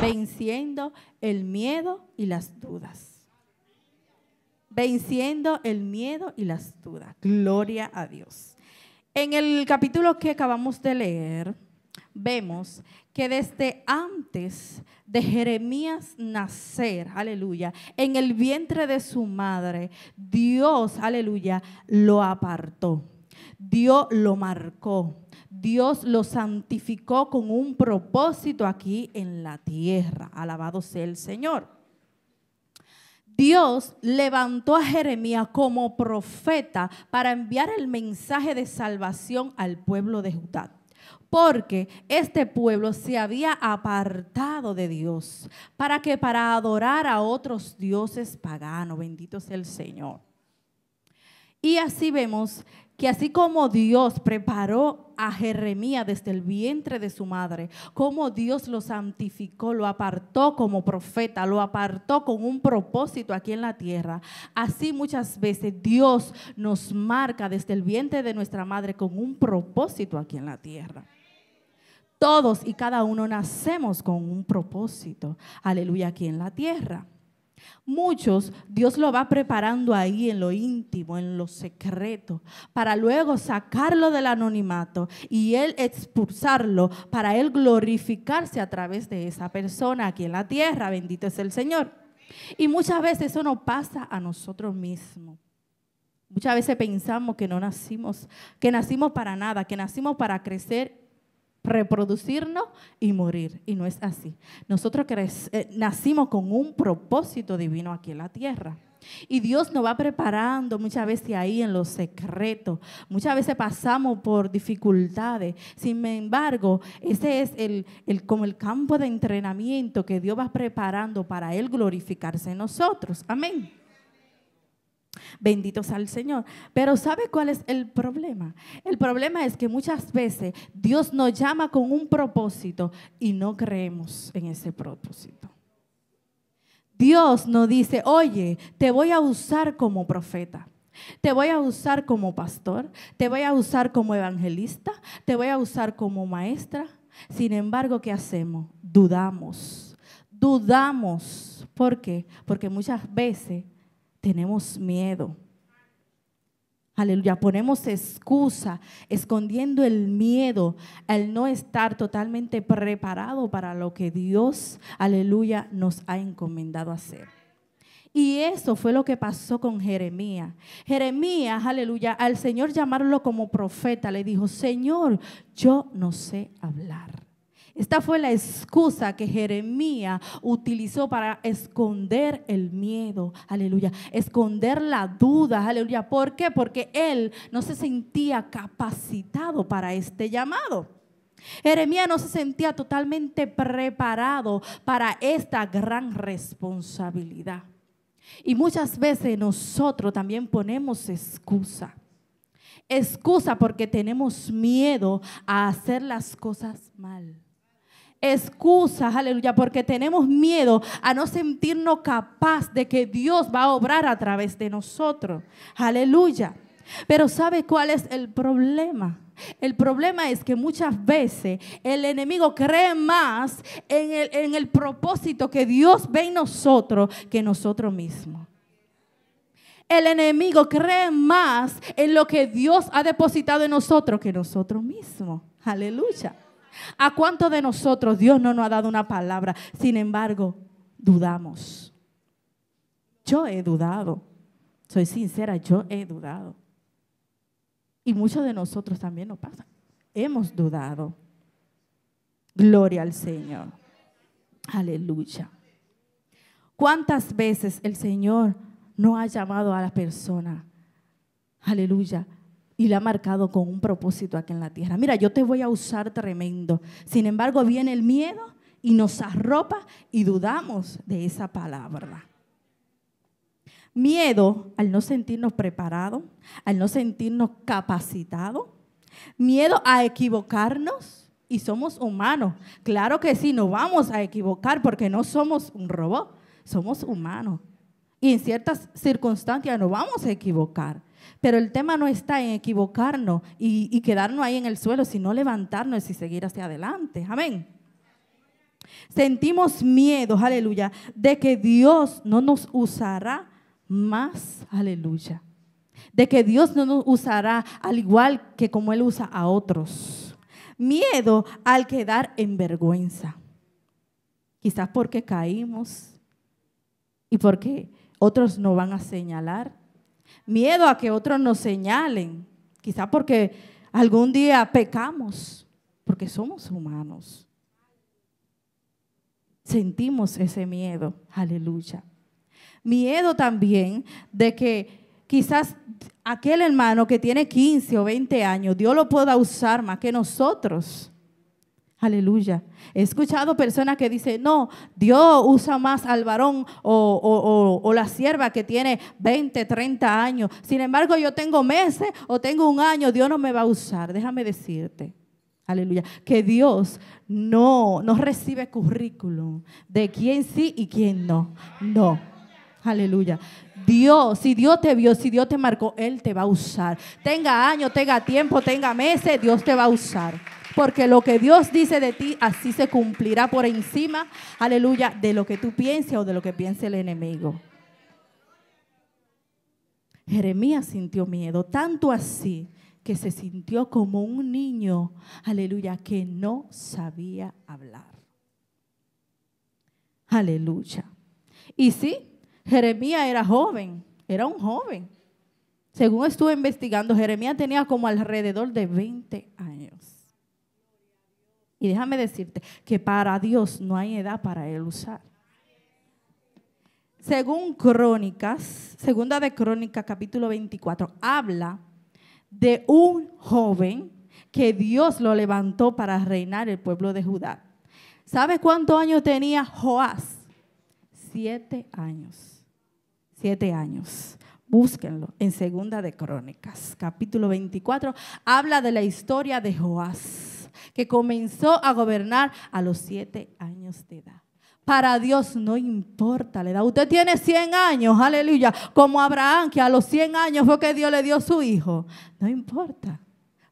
venciendo el miedo y las dudas. Venciendo el miedo y las dudas. Gloria a Dios. En el capítulo que acabamos de leer, vemos que desde antes de Jeremías nacer, aleluya, en el vientre de su madre, Dios, aleluya, lo apartó. Dios lo marcó. Dios lo santificó con un propósito aquí en la tierra. Alabado sea el Señor. Dios levantó a Jeremías como profeta para enviar el mensaje de salvación al pueblo de Judá porque este pueblo se había apartado de Dios para que para adorar a otros dioses paganos, bendito sea el Señor. Y así vemos que así como Dios preparó a Jeremías desde el vientre de su madre, como Dios lo santificó, lo apartó como profeta, lo apartó con un propósito aquí en la tierra. Así muchas veces Dios nos marca desde el vientre de nuestra madre con un propósito aquí en la tierra. Todos y cada uno nacemos con un propósito, aleluya, aquí en la tierra. Muchos Dios lo va preparando ahí en lo íntimo, en lo secreto, para luego sacarlo del anonimato y Él expulsarlo, para Él glorificarse a través de esa persona aquí en la tierra. Bendito es el Señor. Y muchas veces eso no pasa a nosotros mismos. Muchas veces pensamos que no nacimos, que nacimos para nada, que nacimos para crecer reproducirnos y morir. Y no es así. Nosotros eh, nacimos con un propósito divino aquí en la tierra. Y Dios nos va preparando muchas veces ahí en los secretos. Muchas veces pasamos por dificultades. Sin embargo, ese es el, como el campo de entrenamiento que Dios va preparando para Él glorificarse en nosotros. Amén. Bendito sea el Señor. Pero ¿sabe cuál es el problema? El problema es que muchas veces Dios nos llama con un propósito y no creemos en ese propósito. Dios nos dice, oye, te voy a usar como profeta. Te voy a usar como pastor, te voy a usar como evangelista, te voy a usar como maestra. Sin embargo, ¿qué hacemos? Dudamos. Dudamos. ¿Por qué? Porque muchas veces tenemos miedo. Aleluya, ponemos excusa escondiendo el miedo al no estar totalmente preparado para lo que Dios, aleluya, nos ha encomendado hacer. Y eso fue lo que pasó con Jeremías. Jeremías, aleluya, al Señor llamarlo como profeta, le dijo, Señor, yo no sé hablar. Esta fue la excusa que Jeremías utilizó para esconder el miedo, aleluya, esconder la duda, aleluya. ¿Por qué? Porque él no se sentía capacitado para este llamado. Jeremías no se sentía totalmente preparado para esta gran responsabilidad. Y muchas veces nosotros también ponemos excusa. Excusa porque tenemos miedo a hacer las cosas mal excusas, aleluya, porque tenemos miedo a no sentirnos capaz de que Dios va a obrar a través de nosotros. Aleluya. Pero ¿sabe cuál es el problema? El problema es que muchas veces el enemigo cree más en el, en el propósito que Dios ve en nosotros que nosotros mismos. El enemigo cree más en lo que Dios ha depositado en nosotros que nosotros mismos. Aleluya. ¿A cuántos de nosotros Dios no nos ha dado una palabra? Sin embargo, dudamos. Yo he dudado. Soy sincera, yo he dudado. Y muchos de nosotros también nos pasan. Hemos dudado. Gloria al Señor. Aleluya. ¿Cuántas veces el Señor no ha llamado a la persona? Aleluya y la ha marcado con un propósito aquí en la tierra. Mira, yo te voy a usar tremendo. Sin embargo, viene el miedo y nos arropa y dudamos de esa palabra. Miedo al no sentirnos preparados, al no sentirnos capacitados. Miedo a equivocarnos. Y somos humanos. Claro que sí, nos vamos a equivocar porque no somos un robot, somos humanos. Y en ciertas circunstancias nos vamos a equivocar. Pero el tema no está en equivocarnos y, quedarnos ahí en el suelo, sino levantarnos y seguir hacia adelante. Amén. Sentimos miedo, aleluya, de que Dios no nos usará más, aleluya. De que Dios no nos usará al igual que como Él usa a otros. Miedo al quedar en vergüenza. Quizás porque caímos y porque otros no van a señalar Miedo a que otros nos señalen. Quizá porque algún día pecamos, porque somos humanos. Sentimos ese miedo. Aleluya. Miedo también de que quizás aquel hermano que tiene 15 o 20 años, Dios lo pueda usar más que nosotros. Aleluya. He escuchado personas que dicen, no, Dios usa más al varón o, la sierva que tiene 20, 30 años. Sin embargo, yo tengo meses o tengo un año, Dios no me va a usar. Déjame decirte, aleluya, que Dios no, no recibe currículum de quién sí y quién no. No. Aleluya. Dios, si Dios te vio, si Dios te marcó, Él te va a usar. Tenga años, tenga tiempo, tenga meses, Dios te va a usar. Porque lo que Dios dice de ti, así se cumplirá por encima, aleluya, de lo que tú pienses o de lo que piense el enemigo. Jeremías sintió miedo, tanto así que se sintió como un niño, aleluya, que no sabía hablar. Aleluya. Y sí, Jeremías era joven, era un joven. Según estuve investigando, Jeremías tenía como alrededor de 20 años. Y déjame decirte que para Dios no hay edad para él usar. Según Crónicas, segunda de Crónicas capítulo 24, habla de un joven que Dios lo levantó para reinar el pueblo de Judá. ¿sabes cuántos años tenía Joás? Siete años. Siete años. Búsquenlo en Segunda de Crónicas, capítulo 24. Habla de la historia de Joás que comenzó a gobernar a los siete años de edad. Para Dios no importa la edad. Usted tiene cien años, aleluya, como Abraham, que a los 100 años fue que Dios le dio su hijo. No importa.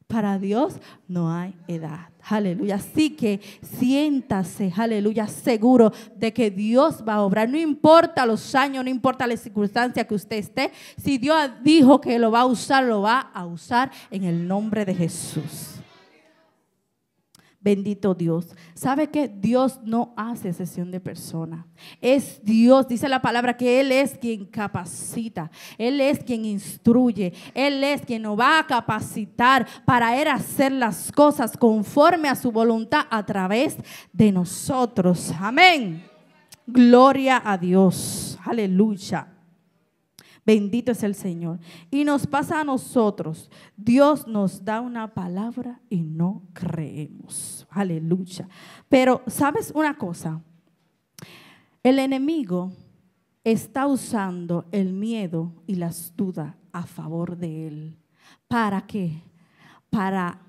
Para Dios no hay edad. Aleluya. Así que siéntase, aleluya, seguro de que Dios va a obrar. No importa los años, no importa la circunstancia que usted esté. Si Dios dijo que lo va a usar, lo va a usar en el nombre de Jesús. Bendito Dios. ¿Sabe que Dios no hace sesión de persona? Es Dios, dice la palabra, que Él es quien capacita, Él es quien instruye, Él es quien nos va a capacitar para Él hacer las cosas conforme a su voluntad a través de nosotros. Amén. Gloria a Dios. Aleluya. Bendito es el Señor. Y nos pasa a nosotros. Dios nos da una palabra y no creemos. Aleluya. Pero, ¿sabes una cosa? El enemigo está usando el miedo y las dudas a favor de él. ¿Para qué? Para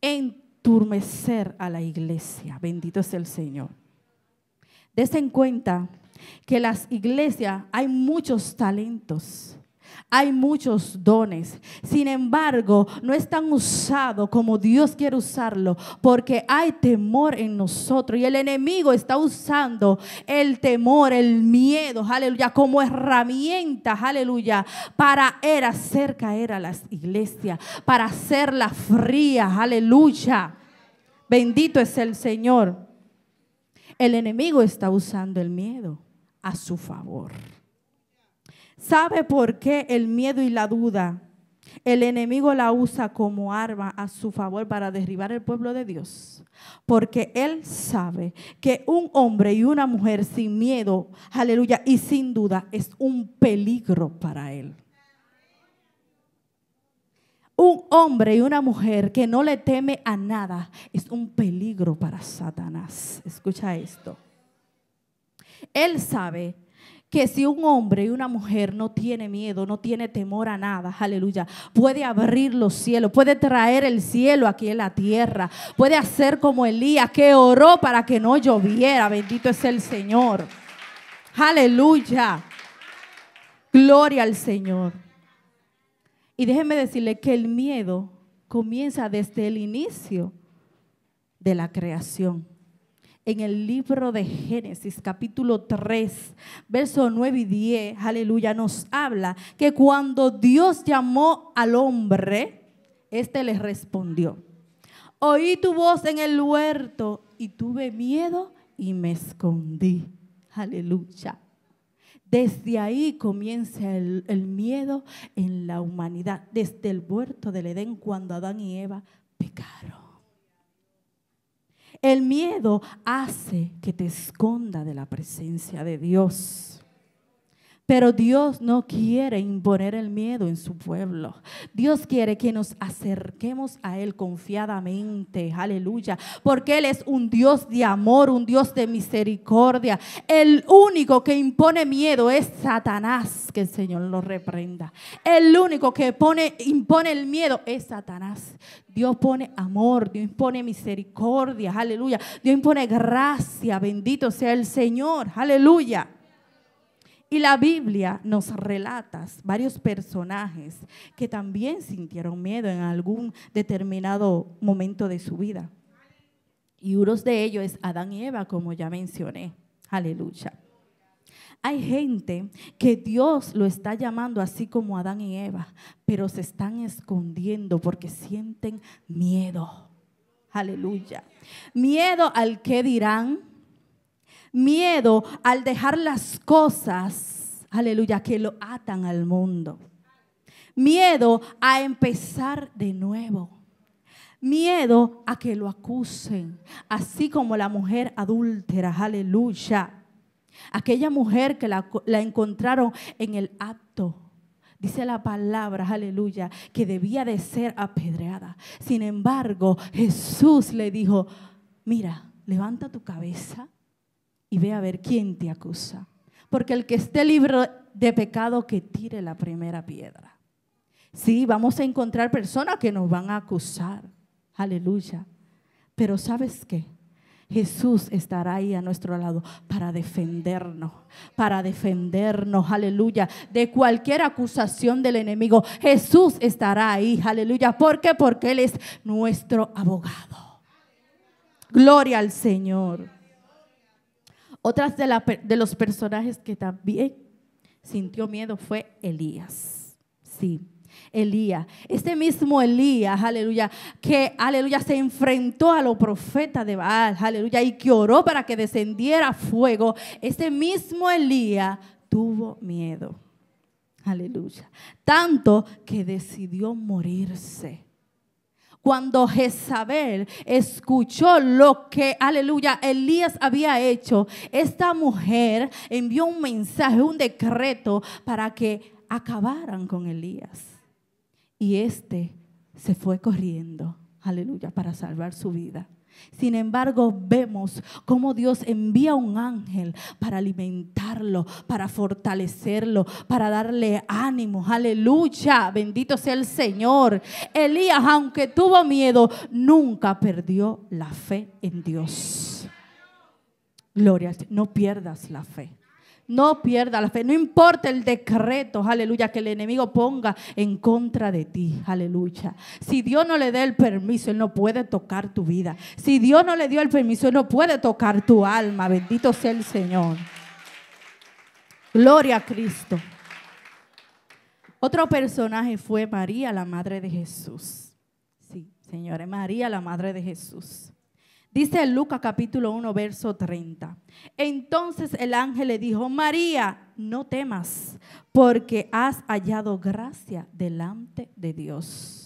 enturmecer a la iglesia. Bendito es el Señor. Des en cuenta que las iglesias hay muchos talentos. Hay muchos dones. Sin embargo, no están usado como Dios quiere usarlo, porque hay temor en nosotros. Y el enemigo está usando el temor, el miedo, aleluya, como herramienta, aleluya, para er, hacer caer a las iglesias, para hacerlas frías, aleluya. Bendito es el Señor. El enemigo está usando el miedo a su favor. ¿Sabe por qué el miedo y la duda? El enemigo la usa como arma a su favor para derribar el pueblo de Dios. Porque él sabe que un hombre y una mujer sin miedo, aleluya, y sin duda es un peligro para él. Un hombre y una mujer que no le teme a nada es un peligro para Satanás. Escucha esto. Él sabe que si un hombre y una mujer no tiene miedo, no tiene temor a nada, aleluya, puede abrir los cielos, puede traer el cielo aquí en la tierra, puede hacer como Elías que oró para que no lloviera, bendito es el Señor. Aleluya. Gloria al Señor. Y déjenme decirle que el miedo comienza desde el inicio de la creación en el libro de Génesis capítulo 3, verso 9 y 10, aleluya, nos habla que cuando Dios llamó al hombre, éste le respondió, oí tu voz en el huerto y tuve miedo y me escondí, aleluya. Desde ahí comienza el, el miedo en la humanidad, desde el huerto del Edén cuando Adán y Eva pecaron. El miedo hace que te esconda de la presencia de Dios. Pero Dios no quiere imponer el miedo en su pueblo. Dios quiere que nos acerquemos a Él confiadamente. Aleluya. Porque Él es un Dios de amor, un Dios de misericordia. El único que impone miedo es Satanás. Que el Señor lo reprenda. El único que pone, impone el miedo es Satanás. Dios pone amor, Dios impone misericordia. Aleluya. Dios impone gracia. Bendito sea el Señor. Aleluya. Y la Biblia nos relata varios personajes que también sintieron miedo en algún determinado momento de su vida. Y uno de ellos es Adán y Eva, como ya mencioné. Aleluya. Hay gente que Dios lo está llamando así como Adán y Eva, pero se están escondiendo porque sienten miedo. Aleluya. Miedo al que dirán, miedo al dejar las cosas, aleluya, que lo atan al mundo. Miedo a empezar de nuevo. Miedo a que lo acusen, así como la mujer adúltera, aleluya. Aquella mujer que la, encontraron en el acto Dice la palabra, aleluya, que debía de ser apedreada. Sin embargo, Jesús le dijo, mira, levanta tu cabeza, y ve a ver quién te acusa. Porque el que esté libre de pecado, que tire la primera piedra. Sí, vamos a encontrar personas que nos van a acusar. Aleluya. Pero ¿sabes qué? Jesús estará ahí a nuestro lado para defendernos, para defendernos, aleluya, de cualquier acusación del enemigo. Jesús estará ahí, aleluya. ¿Por qué? Porque Él es nuestro abogado. Gloria al Señor. Otras de, los personajes que también sintió miedo fue Elías. Sí, Elías. Este mismo Elías, aleluya, que, aleluya, se enfrentó a los profetas de Baal, aleluya, y que oró para que descendiera fuego. Este mismo Elías tuvo miedo. Aleluya. Tanto que decidió morirse. Cuando Jezabel escuchó lo que, aleluya, Elías había hecho, esta mujer envió un mensaje, un decreto para que acabaran con Elías. Y este se fue corriendo, aleluya, para salvar su vida. Sin embargo, vemos cómo Dios envía un ángel para alimentarlo, para fortalecerlo, para darle ánimo. Aleluya, bendito sea el Señor. Elías, aunque tuvo miedo, nunca perdió la fe en Dios. Gloria, no pierdas la fe. No pierda la fe, no importa el decreto, aleluya, que el enemigo ponga en contra de ti, aleluya. Si Dios no le dé el permiso, Él no puede tocar tu vida. Si Dios no le dio el permiso, Él no puede tocar tu alma. Bendito sea el Señor. Gloria a Cristo. Otro personaje fue María, la madre de Jesús. Sí, señores, María, la madre de Jesús. Dice Lucas capítulo 1, verso 30. Entonces el ángel le dijo, María, no temas, porque has hallado gracia delante de Dios.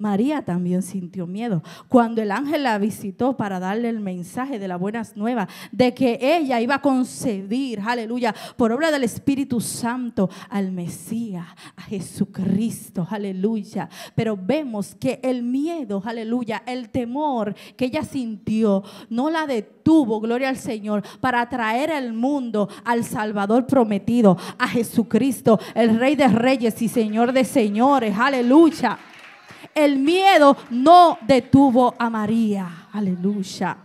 María también sintió miedo. Cuando el ángel la visitó para darle el mensaje de la buenas nuevas, de que ella iba a concebir, aleluya, por obra del Espíritu Santo al Mesías, a Jesucristo, aleluya. Pero vemos que el miedo, aleluya, el temor que ella sintió, no la detuvo, gloria al Señor, para traer al mundo al Salvador prometido, a Jesucristo, el Rey de Reyes y Señor de Señores, aleluya. El miedo no detuvo a María. Aleluya.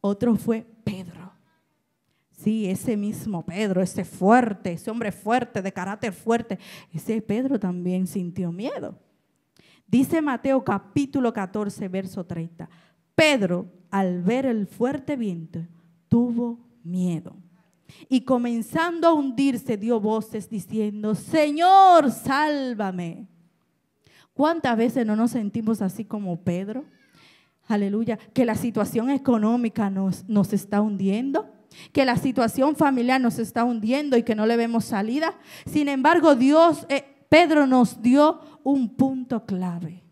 Otro fue Pedro. Sí, ese mismo Pedro, ese fuerte, ese hombre fuerte, de carácter fuerte. Ese Pedro también sintió miedo. Dice Mateo capítulo 14, verso 30. Pedro, al ver el fuerte viento, tuvo miedo. Y comenzando a hundirse, dio voces diciendo, Señor, sálvame. ¿Cuántas veces no nos sentimos así como Pedro? Aleluya, que la situación económica nos, está hundiendo que la situación familiar nos está hundiendo y que no le vemos salida. Sin embargo, Dios, eh, Pedro nos dio un punto clave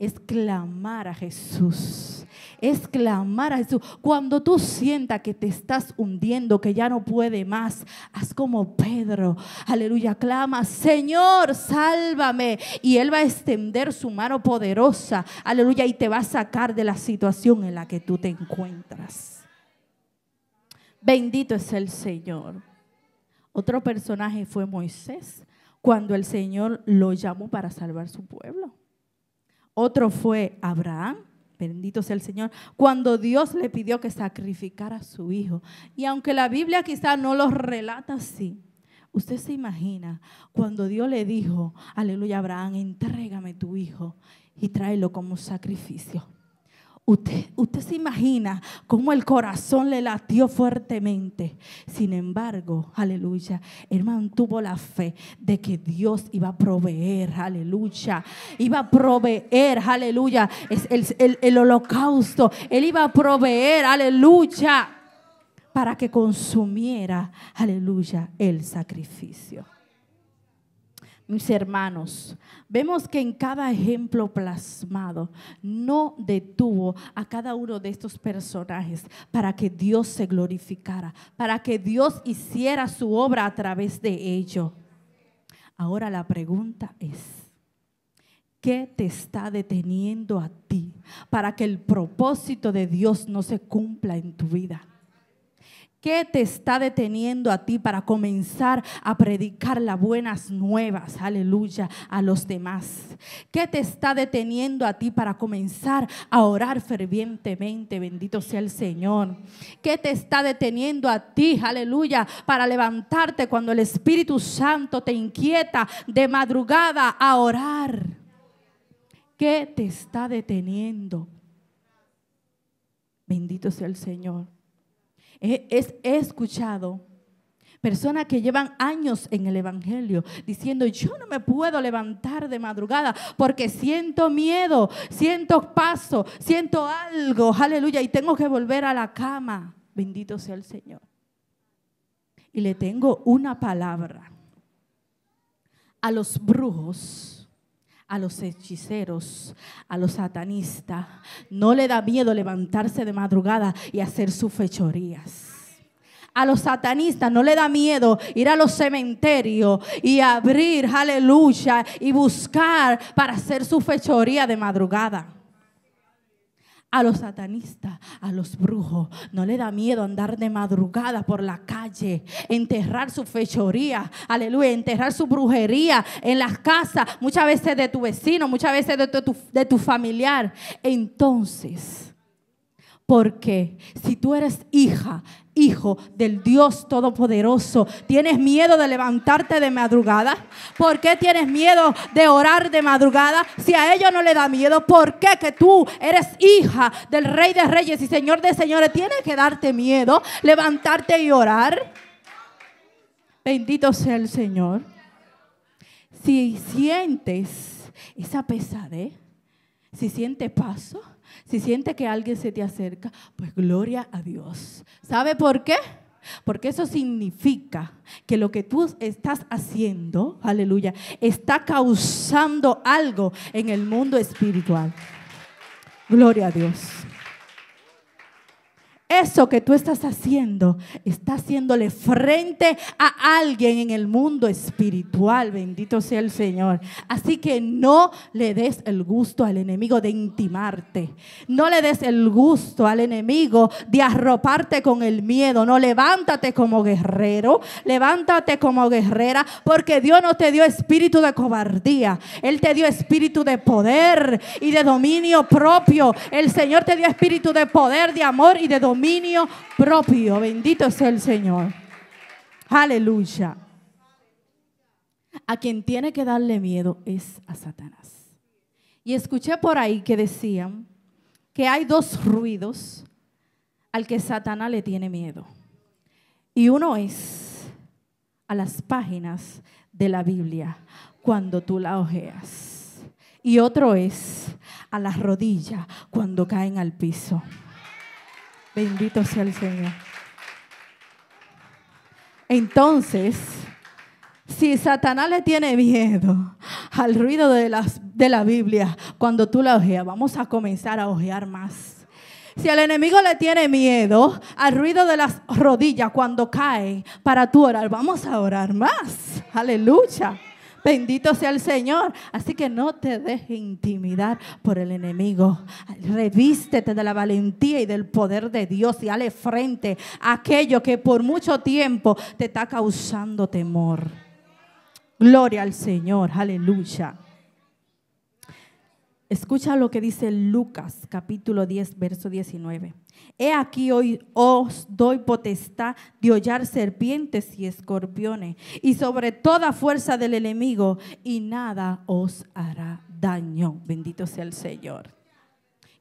es clamar a Jesús. Es clamar a Jesús. Cuando tú sientas que te estás hundiendo, que ya no puede más, haz como Pedro. Aleluya, clama, Señor, sálvame. Y Él va a extender su mano poderosa. Aleluya, y te va a sacar de la situación en la que tú te encuentras. Bendito es el Señor. Otro personaje fue Moisés, cuando el Señor lo llamó para salvar su pueblo. Otro fue Abraham, bendito sea el Señor, cuando Dios le pidió que sacrificara a su hijo. Y aunque la Biblia quizá no lo relata así, usted se imagina cuando Dios le dijo, aleluya Abraham, entrégame tu hijo y tráelo como sacrificio. Usted, usted se imagina cómo el corazón le latió fuertemente. Sin embargo, aleluya, él mantuvo la fe de que Dios iba a proveer, aleluya. Iba a proveer, aleluya, es el, el holocausto. Él iba a proveer, aleluya, para que consumiera, aleluya, el sacrificio mis hermanos, vemos que en cada ejemplo plasmado no detuvo a cada uno de estos personajes para que Dios se glorificara, para que Dios hiciera su obra a través de ello. Ahora la pregunta es, ¿qué te está deteniendo a ti para que el propósito de Dios no se cumpla en tu vida? ¿Qué te está deteniendo a ti para comenzar a predicar las buenas nuevas, aleluya, a los demás? ¿Qué te está deteniendo a ti para comenzar a orar fervientemente, bendito sea el Señor? ¿Qué te está deteniendo a ti, aleluya, para levantarte cuando el Espíritu Santo te inquieta de madrugada a orar? ¿Qué te está deteniendo? Bendito sea el Señor. He, escuchado personas que llevan años en el Evangelio diciendo, yo no me puedo levantar de madrugada porque siento miedo, siento paso, siento algo, aleluya, y tengo que volver a la cama. Bendito sea el Señor. Y le tengo una palabra a los brujos a los hechiceros, a los satanistas. No le da miedo levantarse de madrugada y hacer sus fechorías. A los satanistas no le da miedo ir a los cementerios y abrir, aleluya, y buscar para hacer su fechoría de madrugada a los satanistas, a los brujos. No le da miedo andar de madrugada por la calle, enterrar su fechoría, aleluya, enterrar su brujería en las casas, muchas veces de tu vecino, muchas veces de tu, de tu familiar. Entonces, porque si tú eres hija, hijo del Dios Todopoderoso, tienes miedo de levantarte de madrugada. ¿Por qué tienes miedo de orar de madrugada? Si a ellos no le da miedo, ¿por qué que tú eres hija del Rey de Reyes y Señor de Señores? Tienes que darte miedo, levantarte y orar. Bendito sea el Señor. Si sientes esa pesadez, si sientes paso, si siente que alguien se te acerca, pues gloria a Dios. ¿Sabe por qué? Porque eso significa que lo que tú estás haciendo, aleluya, está causando algo en el mundo espiritual. Gloria a Dios. Eso que tú estás haciendo está haciéndole frente a alguien en el mundo espiritual. Bendito sea el Señor. Así que no le des el gusto al enemigo de intimarte. No le des el gusto al enemigo de arroparte con el miedo. No, levántate como guerrero. Levántate como guerrera. Porque Dios no te dio espíritu de cobardía. Él te dio espíritu de poder y de dominio propio. El Señor te dio espíritu de poder, de amor y de dominio dominio propio. Bendito sea el Señor. Aleluya. A quien tiene que darle miedo es a Satanás. Y escuché por ahí que decían que hay dos ruidos al que Satanás le tiene miedo. Y uno es a las páginas de la Biblia cuando tú la ojeas. Y otro es a las rodillas cuando caen al piso. Bendito sea el Señor. Entonces, si Satanás le tiene miedo al ruido de, de la Biblia, cuando tú la ojeas, vamos a comenzar a ojear más. Si el enemigo le tiene miedo al ruido de las rodillas cuando cae para tú orar, vamos a orar más. Aleluya. Bendito sea el Señor. Así que no te dejes intimidar por el enemigo. Revístete de la valentía y del poder de Dios y dale frente a aquello que por mucho tiempo te está causando temor. Gloria al Señor. Aleluya. Escucha lo que dice Lucas capítulo 10, verso 19. He aquí hoy os doy potestad de hollar serpientes y escorpiones y sobre toda fuerza del enemigo y nada os hará daño. Bendito sea el Señor.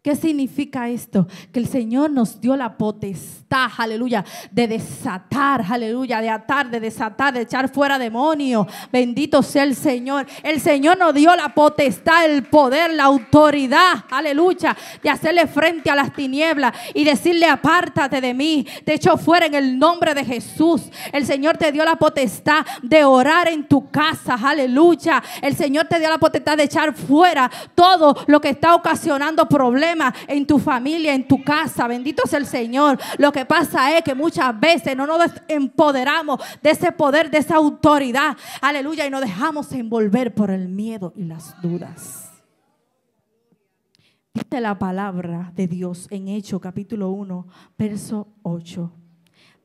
¿Qué significa esto? Que el Señor nos dio la potestad, aleluya, de desatar, aleluya, de atar, de desatar, de echar fuera demonios. Bendito sea el Señor. El Señor nos dio la potestad, el poder, la autoridad, aleluya, de hacerle frente a las tinieblas y decirle, apártate de mí, te echo fuera en el nombre de Jesús. El Señor te dio la potestad de orar en tu casa, aleluya. El Señor te dio la potestad de echar fuera todo lo que está ocasionando problemas en tu familia, en tu casa. Bendito es el Señor. Lo que pasa es que muchas veces no nos empoderamos de ese poder, de esa autoridad. Aleluya. Y nos dejamos envolver por el miedo y las dudas. Dice la palabra de Dios en Hecho capítulo 1, verso 8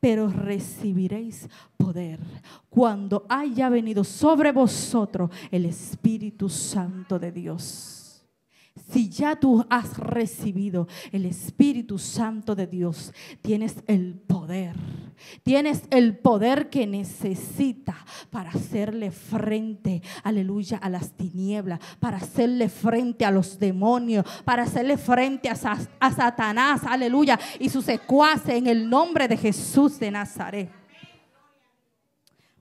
pero recibiréis poder cuando haya venido sobre vosotros el Espíritu Santo de Dios. Si ya tú has recibido el Espíritu Santo de Dios, tienes el poder. Tienes el poder que necesita para hacerle frente, aleluya, a las tinieblas, para hacerle frente a los demonios, para hacerle frente a, Satanás, aleluya, y su secuace en el nombre de Jesús de Nazaret.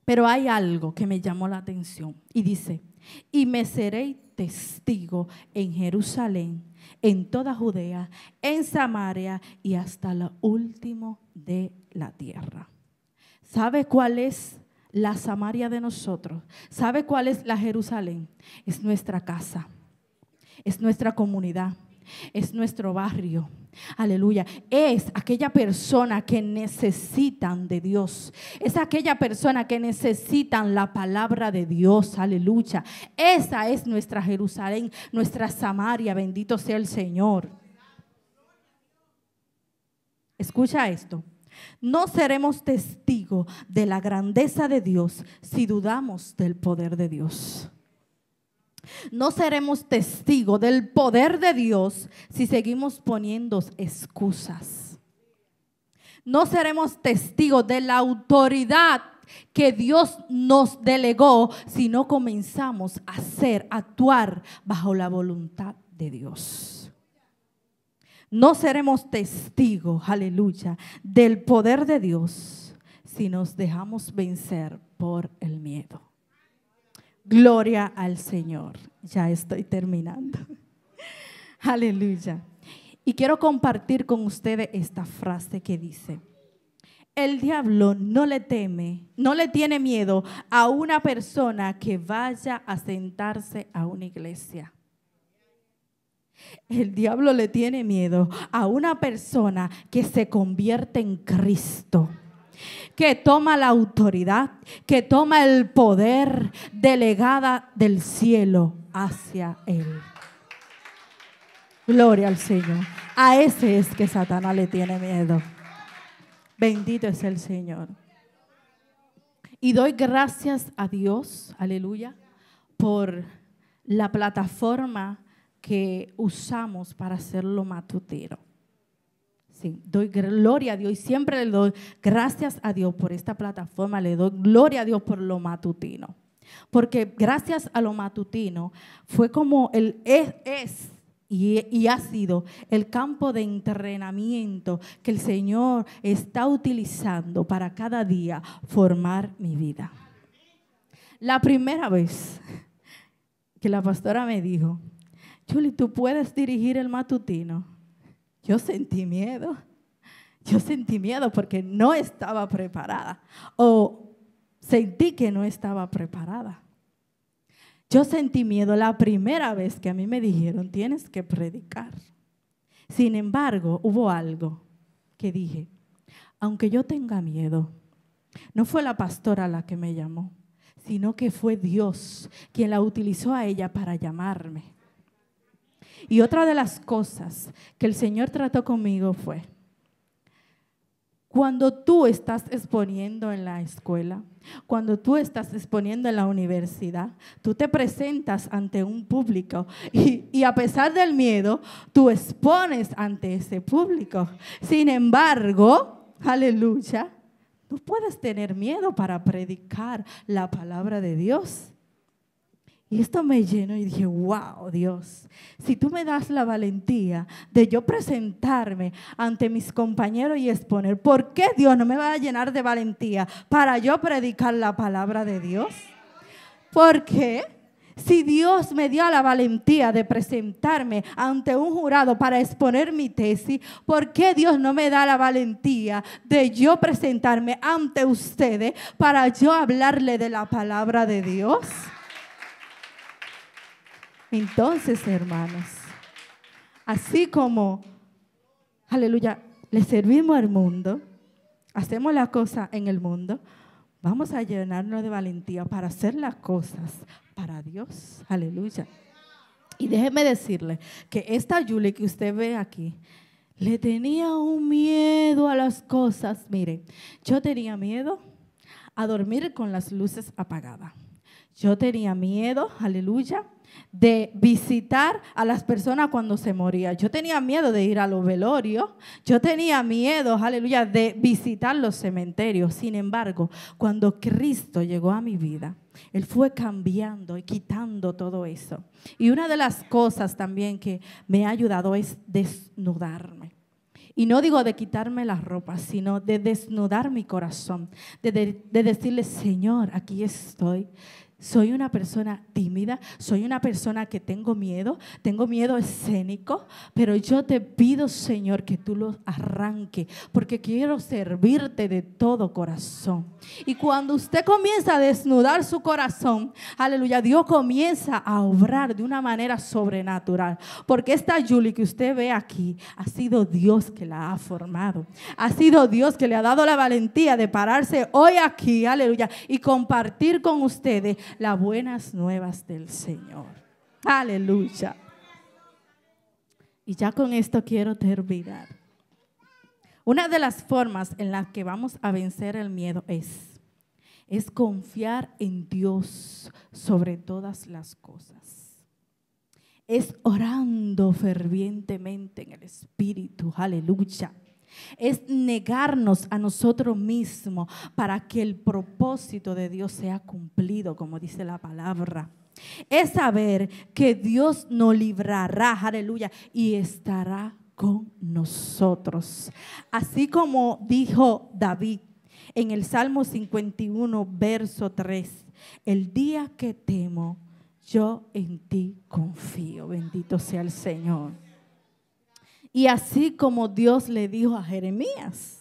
Pero hay algo que me llamó la atención y dice, y me seréis testigo en Jerusalén, en toda Judea, en Samaria y hasta lo último de la tierra. ¿Sabe cuál es la Samaria de nosotros? ¿Sabe cuál es la Jerusalén? Es nuestra casa, es nuestra comunidad, es nuestro barrio Aleluya. Es aquella persona que necesitan de Dios. Es aquella persona que necesitan la palabra de Dios. Aleluya. Esa es nuestra Jerusalén, nuestra Samaria. Bendito sea el Señor. Escucha esto. No seremos testigos de la grandeza de Dios si dudamos del poder de Dios. No seremos testigos del poder de Dios si seguimos poniendo excusas. No seremos testigos de la autoridad que Dios nos delegó si no comenzamos a hacer, actuar bajo la voluntad de Dios. No seremos testigos, aleluya, del poder de Dios si nos dejamos vencer por el miedo. Gloria al Señor. Ya estoy terminando. Aleluya. Y quiero compartir con ustedes esta frase que dice, el diablo no le teme, no le tiene miedo a una persona que vaya a sentarse a una iglesia. El diablo le tiene miedo a una persona que se convierte en Cristo que toma la autoridad, que toma el poder delegada del cielo hacia él. Gloria al Señor. A ese es que Satanás le tiene miedo. Bendito es el Señor. Y doy gracias a Dios, aleluya, por la plataforma que usamos para hacerlo matutero doy gloria a Dios y siempre le doy gracias a Dios por esta plataforma, le doy gloria a Dios por lo matutino. Porque gracias a lo matutino fue como el es, es y, y, ha sido el campo de entrenamiento que el Señor está utilizando para cada día formar mi vida. La primera vez que la pastora me dijo, Julie, tú puedes dirigir el matutino. Yo sentí miedo. Yo sentí miedo porque no estaba preparada. O sentí que no estaba preparada. Yo sentí miedo la primera vez que a mí me dijeron, tienes que predicar. Sin embargo, hubo algo que dije, aunque yo tenga miedo, no fue la pastora la que me llamó, sino que fue Dios quien la utilizó a ella para llamarme. Y otra de las cosas que el Señor trató conmigo fue, cuando tú estás exponiendo en la escuela, cuando tú estás exponiendo en la universidad, tú te presentas ante un público y, a pesar del miedo, tú expones ante ese público. Sin embargo, aleluya, no puedes tener miedo para predicar la palabra de Dios. Y esto me llenó y dije, wow, Dios, si tú me das la valentía de yo presentarme ante mis compañeros y exponer, ¿por qué Dios no me va a llenar de valentía para yo predicar la palabra de Dios? ¿Por qué? Si Dios me dio la valentía de presentarme ante un jurado para exponer mi tesis, ¿por qué Dios no me da la valentía de yo presentarme ante ustedes para yo hablarle de la palabra de Dios? Entonces, hermanos, así como, aleluya, le servimos al mundo, hacemos las cosas en el mundo, vamos a llenarnos de valentía para hacer las cosas para Dios. Aleluya. Y déjeme decirle que esta Julie que usted ve aquí, le tenía un miedo a las cosas. Mire, yo tenía miedo a dormir con las luces apagadas. Yo tenía miedo, aleluya, de visitar a las personas cuando se moría. Yo tenía miedo de ir a los velorios, yo tenía miedo, aleluya, de visitar los cementerios. Sin embargo, cuando Cristo llegó a mi vida, Él fue cambiando y quitando todo eso. Y una de las cosas también que me ha ayudado es desnudarme. Y no digo de quitarme las ropas sino de desnudar mi corazón, de decirle, Señor, aquí estoy. Soy una persona tímida, soy una persona que tengo miedo, tengo miedo escénico, pero yo te pido, Señor, que tú lo arranque, porque quiero servirte de todo corazón. Y cuando usted comienza a desnudar su corazón, aleluya, Dios comienza a obrar de una manera sobrenatural, porque esta Julie que usted ve aquí ha sido Dios que la ha formado, ha sido Dios que le ha dado la valentía de pararse hoy aquí, aleluya, y compartir con ustedes las buenas nuevas del Señor. Aleluya. Y ya con esto quiero terminar. Una de las formas en las que vamos a vencer el miedo es, es confiar en Dios sobre todas las cosas. Es orando fervientemente en el Espíritu. Aleluya es negarnos a nosotros mismos para que el propósito de Dios sea cumplido, como dice la palabra. Es saber que Dios nos librará, aleluya, y estará con nosotros. Así como dijo David en el Salmo 51, verso 3, el día que temo, yo en ti confío, bendito sea el Señor. Y así como Dios le dijo a Jeremías,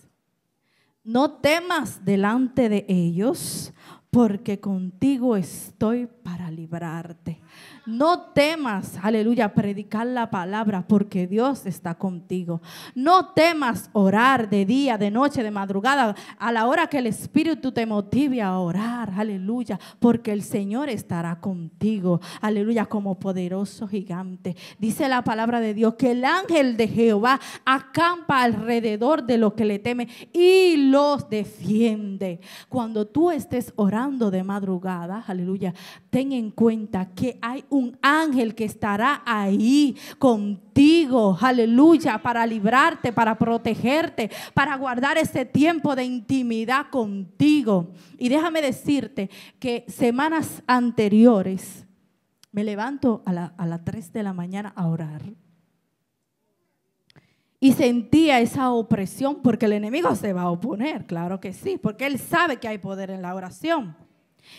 no temas delante de ellos, porque contigo estoy para librarte. No temas, aleluya, predicar la palabra, porque Dios está contigo. No temas orar de día, de noche, de madrugada, a la hora que el Espíritu te motive a orar, aleluya, porque el Señor estará contigo, aleluya, como poderoso gigante. Dice la palabra de Dios que el ángel de Jehová acampa alrededor de lo que le teme y los defiende. Cuando tú estés orando, de madrugada, aleluya, ten en cuenta que hay un ángel que estará ahí contigo, aleluya, para librarte, para protegerte, para guardar ese tiempo de intimidad contigo. Y déjame decirte que semanas anteriores me levanto a, a las 3 de la mañana a orar y sentía esa opresión porque el enemigo se va a oponer, claro que sí, porque él sabe que hay poder en la oración.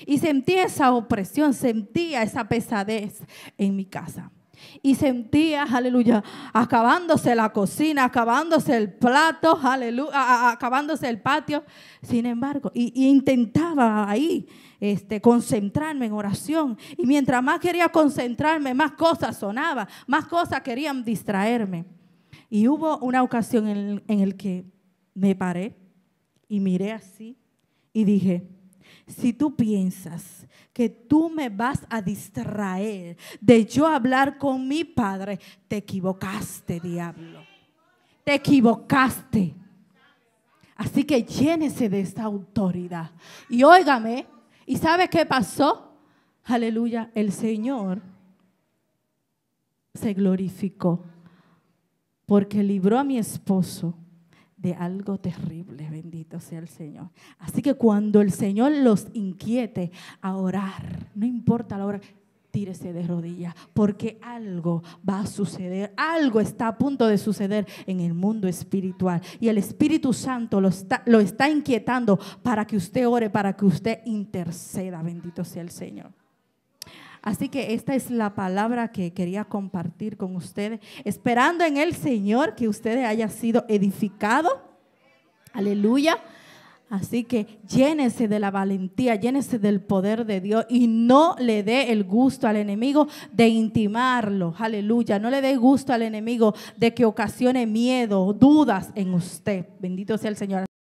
Y sentía esa opresión, sentía esa pesadez en mi casa. Y sentía, aleluya, acabándose la cocina, acabándose el plato, aleluya, acabándose el patio. Sin embargo, y, intentaba ahí este, concentrarme en oración. Y mientras más quería concentrarme, más cosas sonaba, más cosas querían distraerme. Y hubo una ocasión en, el que me paré y miré así y dije, si tú piensas que tú me vas a distraer de yo hablar con mi padre, te equivocaste, diablo. Te equivocaste. Así que llénese de esta autoridad. Y óigame, ¿y sabe qué pasó? Aleluya, el Señor se glorificó porque libró a mi esposo de algo terrible, bendito sea el Señor. Así que cuando el Señor los inquiete a orar, no importa la hora, tírese de rodillas, porque algo va a suceder, algo está a punto de suceder en el mundo espiritual. Y el Espíritu Santo lo está, lo está inquietando para que usted ore, para que usted interceda, bendito sea el Señor. Así que esta es la palabra que quería compartir con ustedes, esperando en el Señor que ustedes haya sido edificado. Aleluya. Así que llénese de la valentía, llénese del poder de Dios y no le dé el gusto al enemigo de intimarlo. Aleluya. No le dé gusto al enemigo de que ocasione miedo, dudas en usted. Bendito sea el Señor.